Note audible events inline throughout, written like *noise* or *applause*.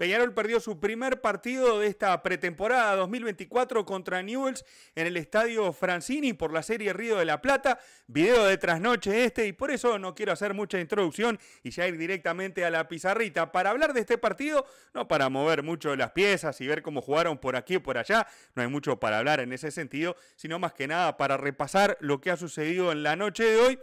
Peñarol perdió su primer partido de esta pretemporada 2024 contra Newells en el estadio Francini por la Serie Río de la Plata. Video de trasnoche este y por eso no quiero hacer mucha introducción y ya ir directamente a la pizarrita para hablar de este partido, no para mover mucho las piezas y ver cómo jugaron por aquí o por allá. No hay mucho para hablar en ese sentido, sino más que nada para repasar lo que ha sucedido en la noche de hoy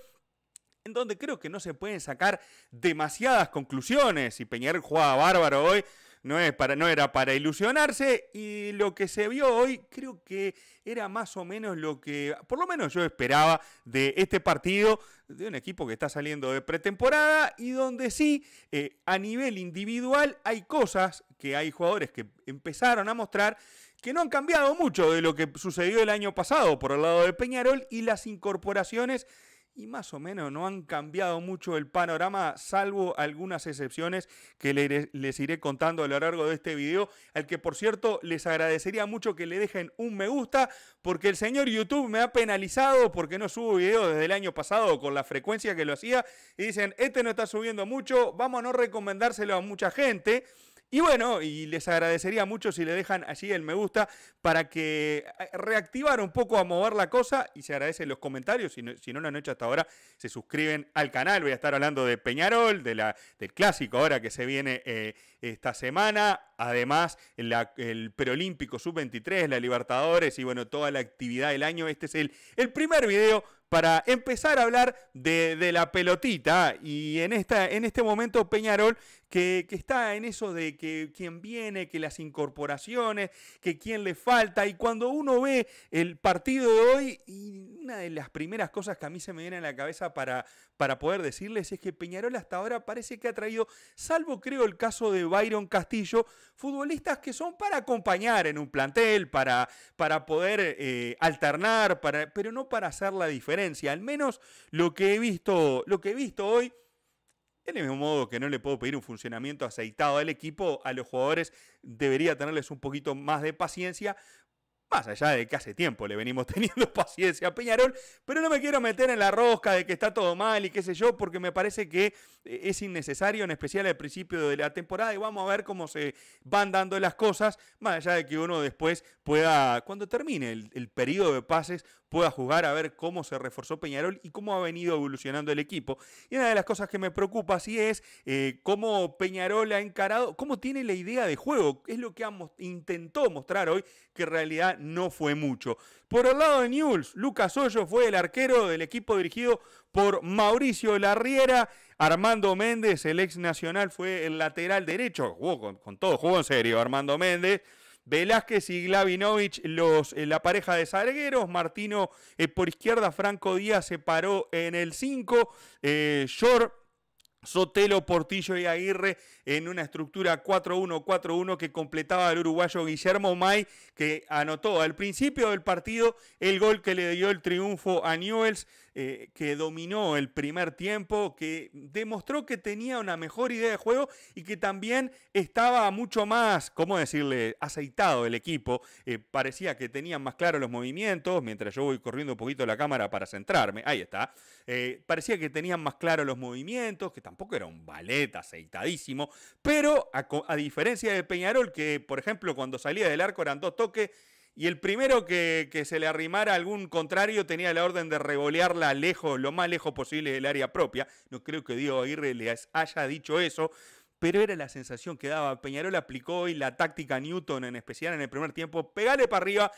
en donde creo que no se pueden sacar demasiadas conclusiones. y Peñarol jugaba bárbaro hoy, no, no era para ilusionarse y lo que se vio hoy creo que era más o menos lo que, por lo menos yo esperaba de este partido, de un equipo que está saliendo de pretemporada y donde sí, eh, a nivel individual hay cosas que hay jugadores que empezaron a mostrar que no han cambiado mucho de lo que sucedió el año pasado por el lado de Peñarol y las incorporaciones y más o menos no han cambiado mucho el panorama, salvo algunas excepciones que les iré contando a lo largo de este video, al que por cierto les agradecería mucho que le dejen un me gusta, porque el señor YouTube me ha penalizado porque no subo videos desde el año pasado con la frecuencia que lo hacía, y dicen, este no está subiendo mucho, vamos a no recomendárselo a mucha gente. Y bueno, y les agradecería mucho si le dejan allí el me gusta para que eh, reactivar un poco a mover la cosa y se agradecen los comentarios. Si no, si no lo han hecho hasta ahora, se suscriben al canal. Voy a estar hablando de Peñarol, de la, del clásico ahora que se viene eh, esta semana. Además, el preolímpico sub-23, la Libertadores y bueno, toda la actividad del año. Este es el, el primer video para empezar a hablar de, la pelotita y en, esta, en este momento Peñarol que, está en eso de que quién viene, que las incorporaciones, que quién le falta. Y cuando uno ve el partido de hoy, y una de las primeras cosas que a mí se me viene a la cabeza para, para poder decirles es que Peñarol hasta ahora parece que ha traído, salvo creo el caso de Byron Castillo, futbolistas que son para acompañar en un plantel, para, para poder eh, alternar, para, pero no para hacer la diferencia al menos lo que he visto, lo que he visto hoy. el mismo modo que no le puedo pedir un funcionamiento aceitado al equipo, a los jugadores debería tenerles un poquito más de paciencia más allá de que hace tiempo le venimos *laughs* teniendo paciencia a Peñarol, pero no me quiero meter en la rosca de que está todo mal y qué sé yo, porque me parece que eh, es innecesario, en especial al principio de la temporada, y vamos a ver cómo se van dando las cosas, más allá de que uno después pueda, cuando termine el, periodo de pases, pueda jugar a ver cómo se reforzó Peñarol y cómo ha venido evolucionando el equipo. Y una de las cosas que me preocupa sí es eh, cómo Peñarol ha encarado, cómo tiene la idea de juego, es lo que intentó mostrar hoy, que en realidad no fue mucho. Por el lado de Newells, Lucas Hoyo fue el arquero del equipo dirigido por Mauricio Larriera. Armando Méndez, el ex nacional, fue el lateral derecho. Jugó con, todo, jugó en serio Armando Méndez. Velázquez y Glavinovich, los, eh, la pareja de zargueros. Martino eh, por izquierda, Franco Díaz se paró en el 5. Eh, Sotelo, Portillo y Aguirre en una estructura 4-1-4-1 que completaba el uruguayo Guillermo May, que anotó al principio del partido el gol que le dio el triunfo a Newells eh, que dominó el primer tiempo, que demostró que tenía una mejor idea de juego y que también estaba mucho más, ¿cómo decirle?, aceitado el equipo. Eh, parecía que tenían más claro los movimientos, mientras yo voy corriendo un poquito la cámara para centrarme, ahí está. Eh, parecía que tenían más claros los movimientos, que tampoco era un ballet aceitadísimo, pero a, a diferencia de Peñarol, que por ejemplo cuando salía del arco eran dos toques, y el primero que, se le arrimara algún contrario tenía la orden de revolearla lejos, lo más lejos posible del área propia. No creo que Diego Aguirre le haya dicho eso, pero era la sensación que daba. Peñarol aplicó hoy la táctica Newton, en especial en el primer tiempo, pegale para arriba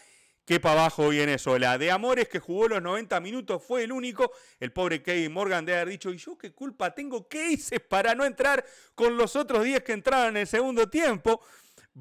que para abajo viene sola. De Amores, que jugó los 90 minutos, fue el único. El pobre Kevin Morgan debe haber dicho, ¿y yo qué culpa tengo? ¿Qué hice para no entrar con los otros 10 que entraron en el segundo tiempo?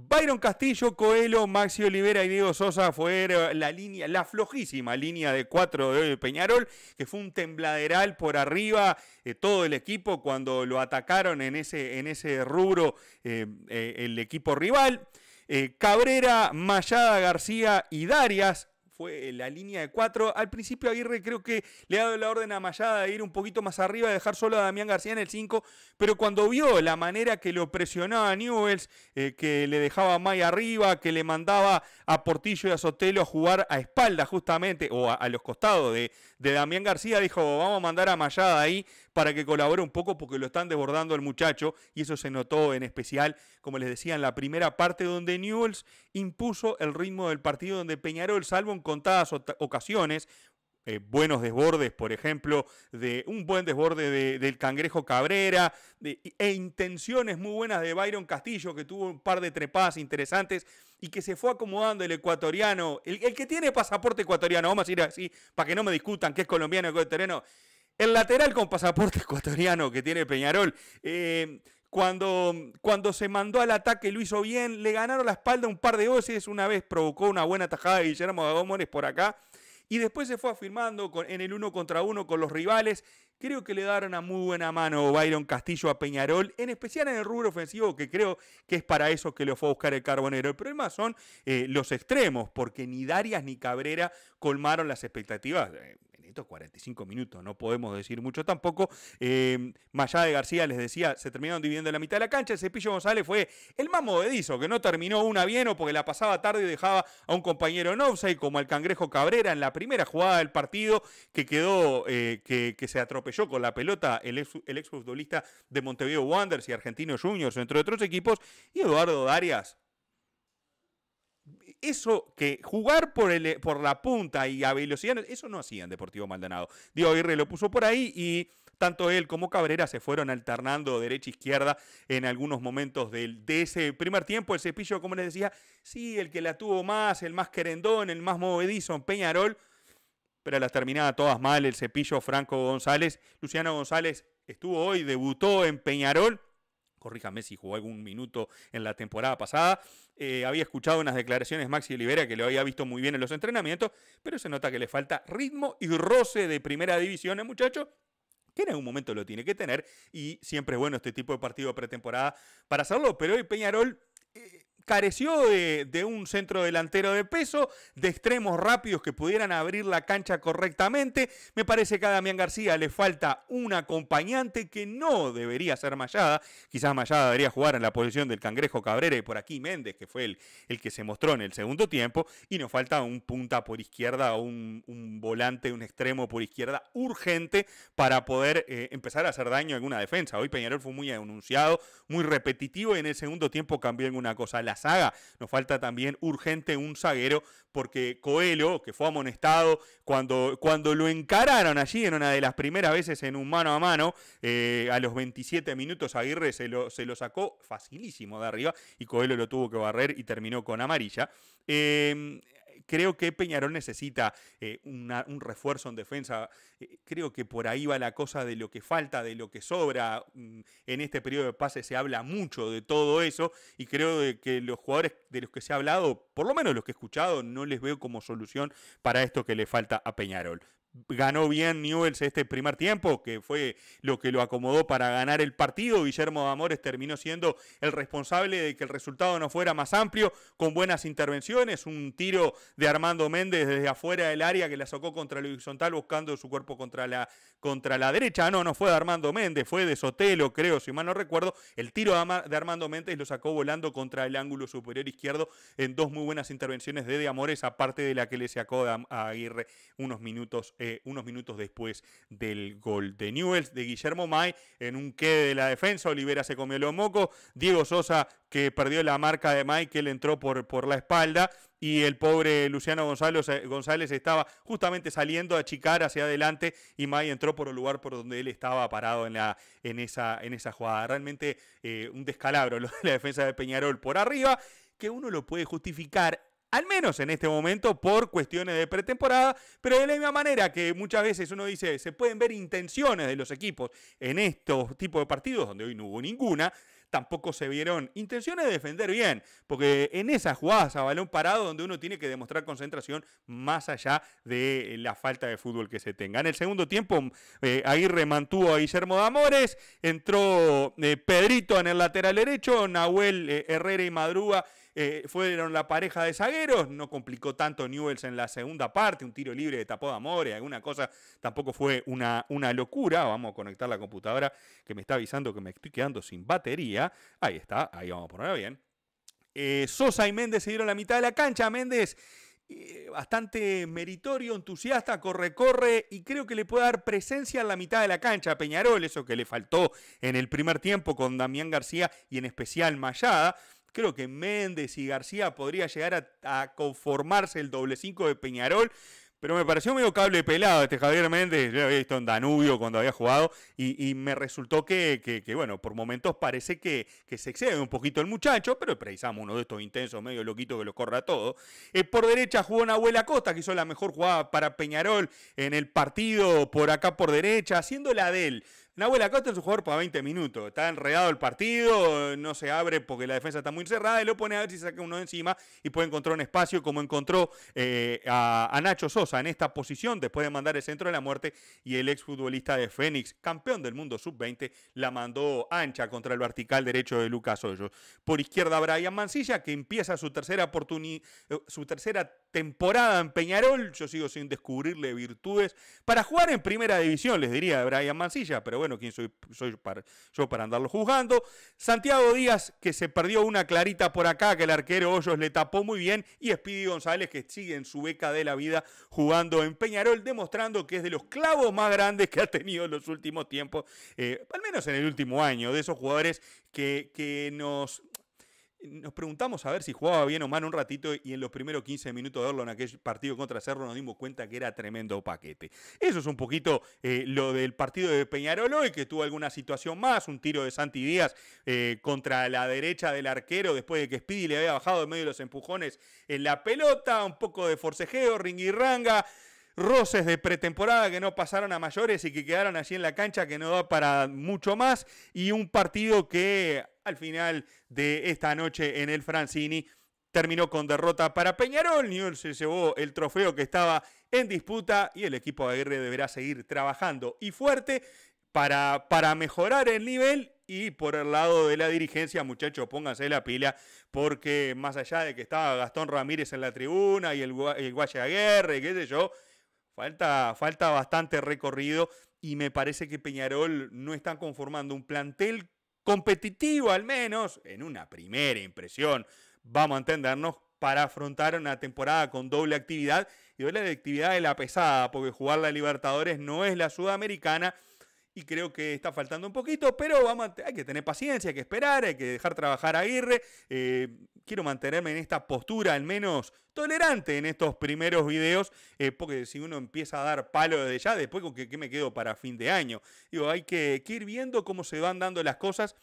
Byron Castillo, Coelho, Maxi Olivera y Diego Sosa fue la línea, la flojísima línea de cuatro de Peñarol, que fue un tembladeral por arriba todo el equipo cuando lo atacaron en ese, en ese rubro eh, eh, el equipo rival. Eh, Cabrera, Mayada, García y Darias fue la línea de cuatro. Al principio Aguirre creo que le ha dado la orden a Mayada de ir un poquito más arriba, dejar solo a Damián García en el 5, pero cuando vio la manera que lo presionaba Newells, eh, que le dejaba May arriba, que le mandaba a Portillo y a Sotelo a jugar a espalda justamente, o a, los costados de, de Damián García, dijo, vamos a mandar a Mayada ahí para que colabore un poco porque lo están desbordando el muchacho y eso se notó en especial, como les decía, en la primera parte donde Newells impuso el ritmo del partido donde Peñarol, salvo en contadas ocasiones, eh, buenos desbordes, por ejemplo, de un buen desborde del cangrejo Cabrera, de, e intenciones muy buenas de Byron Castillo, que tuvo un par de trepadas interesantes y que se fue acomodando el ecuatoriano, el, que tiene pasaporte ecuatoriano, vamos a ir así, para que no me discutan que es colombiano ecuatoriano, el lateral con pasaporte *laughs* ecuatoriano que tiene Peñarol. Eh, cuando, cuando se mandó al ataque lo hizo bien, le ganaron la espalda un par de veces, una vez provocó una buena tajada de Guillermo Gómez por acá, y después se fue afirmando en el uno contra uno con los rivales. Creo que le daron a muy buena mano Byron Castillo a Peñarol, en especial en el rubro ofensivo, que creo que es para eso que lo fue a buscar el Carbonero. El problema son eh, los extremos, porque ni Darias ni Cabrera colmaron las expectativas. Eh, 45 minutos, no podemos decir mucho tampoco. Em, Mayade García les decía, se terminaron dividiendo en la mitad de la cancha. Cepillo González fue el más movedizo, que no terminó una bien o porque la pasaba tarde y dejaba a un compañero en offside, como el Cangrejo Cabrera en la primera jugada del partido, que quedó, eh, que, se atropelló con la pelota el, ex, futbolista exfutbolista de Montevideo Wanderers y Argentino Juniors, entre otros equipos. Y Eduardo Darias eso que jugar por, el, eh, por la punta y a velocidad, eso no hacían Deportivo Maldonado. Diego Aguirre lo puso por ahí y tanto él como Cabrera se fueron alternando derecha-izquierda e en algunos momentos del, de ese primer tiempo. El cepillo, como les decía, sí, el que la tuvo más, el más querendón, el más movedizo en Peñarol, pero las terminaba todas mal el cepillo Franco González. Luciano González estuvo hoy, debutó en Peñarol corríjame si jugó algún minuto en la temporada pasada. Eh, había escuchado unas declaraciones Maxi Olivera que lo había visto muy bien en los entrenamientos, pero se nota que le falta ritmo y roce de primera división al ¿eh, muchacho que en algún momento lo tiene que tener y siempre es bueno este tipo de partido pretemporada para hacerlo, pero hoy Peñarol careció de, un centro delantero de peso, de extremos rápidos que pudieran abrir la cancha correctamente. Me parece que a Damián García le falta un acompañante que no debería ser Mayada. Quizás Mayada debería jugar en la posición del Cangrejo Cabrera y por aquí Méndez, que fue el, el que se mostró en el segundo tiempo. Y nos falta un punta por izquierda o un, volante, un extremo por izquierda urgente para poder eh, empezar a hacer daño en una defensa. Hoy Peñarol fue muy anunciado, muy repetitivo y en el segundo tiempo cambió en una cosa. La saga. Nos falta también urgente un zaguero porque Coelho, que fue amonestado cuando, cuando lo encararon allí en una de las primeras veces en un mano a mano, eh, a los 27 minutos Aguirre se lo, se lo sacó facilísimo de arriba y Coelho lo tuvo que barrer y terminó con amarilla. Eh, creo que Peñarol necesita eh, un refuerzo en defensa. Eh, creo que por ahí va la cosa de lo que falta, de lo que sobra. Mm, en este periodo de pases se habla mucho de todo eso y creo de que los jugadores de los que se ha hablado, por lo menos los que he escuchado, no les veo como solución para esto que le falta a Peñarol ganó bien Newells este primer tiempo, que fue lo que lo acomodó para ganar el partido. Guillermo Amores terminó siendo el responsable de que el resultado no fuera más amplio, con buenas intervenciones, un tiro de Armando Méndez desde afuera del área que la sacó contra el horizontal buscando su cuerpo contra la, contra la derecha. Ah, no, no fue de Armando Méndez, fue de Sotelo, creo, si mal no recuerdo. El tiro de Armando Méndez lo sacó volando contra el ángulo superior izquierdo en dos muy buenas intervenciones de, de Amores, aparte de la que le sacó a Aguirre unos minutos eh, unos minutos después del gol de Newells de Guillermo May en un quede de la defensa. Olivera se comió el Moco, Diego Sosa que perdió la marca de May que le entró por, por la espalda y el pobre Luciano González, González, estaba justamente saliendo a achicar hacia adelante y May entró por el lugar por donde él estaba parado en, la, en, esa, en esa jugada. Realmente eh, un descalabro la defensa de Peñarol por arriba que uno lo puede justificar al menos en este momento por cuestiones de pretemporada, pero de la misma manera que muchas veces uno dice, se pueden ver intenciones de los equipos en estos tipos de partidos, donde hoy no hubo ninguna, tampoco se vieron intenciones de defender bien, porque en esas jugadas a balón parado donde uno tiene que demostrar concentración más allá de la falta de fútbol que se tenga. En el segundo tiempo, eh, ahí remantuvo mantuvo a Guillermo Damores, entró eh, Pedrito en el lateral derecho, Nahuel eh, Herrera y Madruga eh, fueron la pareja de zagueros, no complicó tanto Newells en la segunda parte, un tiro libre de tapó de Amores, alguna cosa, tampoco fue una, una locura. Vamos a conectar la computadora que me está avisando que me estoy quedando sin batería. Ahí está, ahí vamos a ponerla bien. Eh, Sosa y Méndez se dieron la mitad de la cancha. Méndez eh, bastante meritorio, entusiasta, corre, corre y creo que le puede dar presencia en la mitad de la cancha a Peñarol, eso que le faltó en el primer tiempo con Damián García y en especial Mayada. Creo que Méndez y García podría llegar a, conformarse el doble 5 de Peñarol. Pero me pareció medio cable pelado este Javier Méndez. Yo lo había visto en Danubio cuando había jugado y, me resultó que, bueno, por momentos parece que, se excede un poquito el muchacho, pero precisamos uno de estos intensos medio loquitos que lo corra todo. Eh, por derecha jugó abuela Costa, que hizo la mejor jugada para Peñarol en el partido por acá por derecha, haciendo la de él. Nahuel Acosta en su jugador para 20 minutos. Está enredado el partido, no se abre porque la defensa está muy encerrada y lo pone a ver si saca uno de encima y puede encontrar un espacio como encontró eh, a, Nacho Sosa en esta posición después de mandar el centro de la muerte y el exfutbolista de Fénix, campeón del mundo sub-20, la mandó ancha contra el vertical derecho de Lucas Hoyos. Por izquierda Brian Mancilla que empieza su tercera oportunidad, eh, su tercera temporada en Peñarol, yo sigo sin descubrirle virtudes. Para jugar en primera división, les diría Brian Mancilla, pero bueno, ¿quién soy, soy yo para andarlo juzgando? Santiago Díaz, que se perdió una clarita por acá, que el arquero Hoyos le tapó muy bien, y Speedy González, que sigue en su beca de la vida jugando en Peñarol, demostrando que es de los clavos más grandes que ha tenido en los últimos tiempos, eh, al menos en el último año, de esos jugadores que, que nos nos preguntamos a ver si jugaba bien o mal un ratito y en los primeros 15 minutos de verlo en aquel partido contra Cerro nos dimos cuenta que era tremendo paquete. Eso es un poquito eh, lo del partido de Peñarol y que tuvo alguna situación más, un tiro de Santi Díaz eh, contra la derecha del arquero después de que Speedy le había bajado en medio de los empujones en la pelota, un poco de forcejeo, ringuirranga roces de pretemporada que no pasaron a mayores y que quedaron allí en la cancha que no da para mucho más y un partido que al final de esta noche en el Francini. Terminó con derrota para Peñarol. Newell's se llevó el trofeo que estaba en disputa y el equipo de Aguirre deberá seguir trabajando y fuerte para, para mejorar el nivel y por el lado de la dirigencia, muchachos, pónganse la pila, porque más allá de que estaba Gastón Ramírez en la tribuna y el, el Guaya qué sé yo, falta, falta bastante recorrido y me parece que Peñarol no está conformando un plantel competitivo al menos, en una primera impresión, vamos a entendernos, para afrontar una temporada con doble actividad. Y doble actividad de la pesada, porque jugar la Libertadores no es la Sudamericana y creo que está faltando un poquito, pero vamos hay que tener paciencia, hay que esperar, hay que dejar trabajar a Aguirre. Eh, quiero mantenerme en esta postura, al menos tolerante en estos primeros videos, eh, porque si uno empieza a dar palo desde ya, después con que, me quedo para fin de año. Digo, hay que ir viendo cómo se van dando las cosas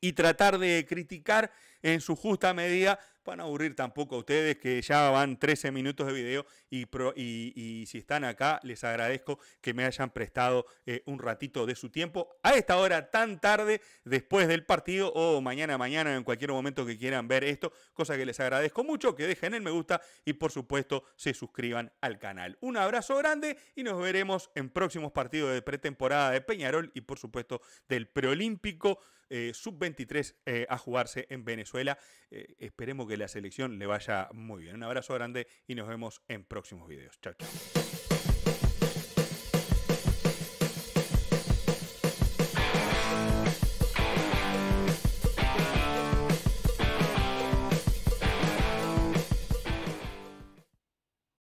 y tratar de criticar en su justa medida van a aburrir tampoco a ustedes, que ya van 13 minutos de video y, si están acá, les agradezco que me hayan prestado eh, un ratito de su tiempo a esta hora tan tarde, después del partido o mañana, mañana, en cualquier momento que quieran ver esto, cosa que les agradezco mucho, que dejen el me gusta y por supuesto se suscriban al canal. Un abrazo grande y nos veremos en próximos partidos de pretemporada de Peñarol y por supuesto del preolímpico eh, sub-23 eh, a jugarse en Venezuela. esperemos que la selección le vaya muy bien. Un abrazo grande y nos vemos en próximos videos. Chao, chao.